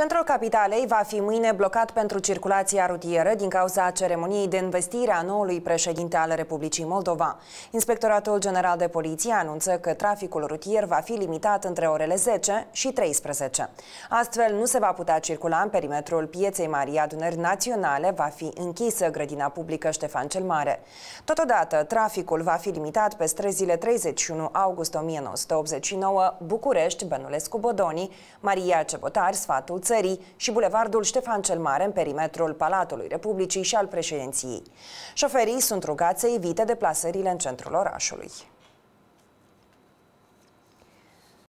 Centrul Capitalei va fi mâine blocat pentru circulația rutieră din cauza ceremoniei de investire a noului președinte al Republicii Moldova. Inspectoratul General de Poliție anunță că traficul rutier va fi limitat între orele 10 și 13. Astfel, nu se va putea circula în perimetrul pieței Maria Dunări Naționale, va fi închisă grădina publică Ștefan cel Mare. Totodată, traficul va fi limitat pe străzile 31 august 1989, București, Bănulescu Bodoni, Maria Cebotari, Sfatul țării și bulevardul Ștefan cel Mare în perimetrul Palatului Republicii și al președinției. Șoferii sunt rugați să evite deplasările în centrul orașului.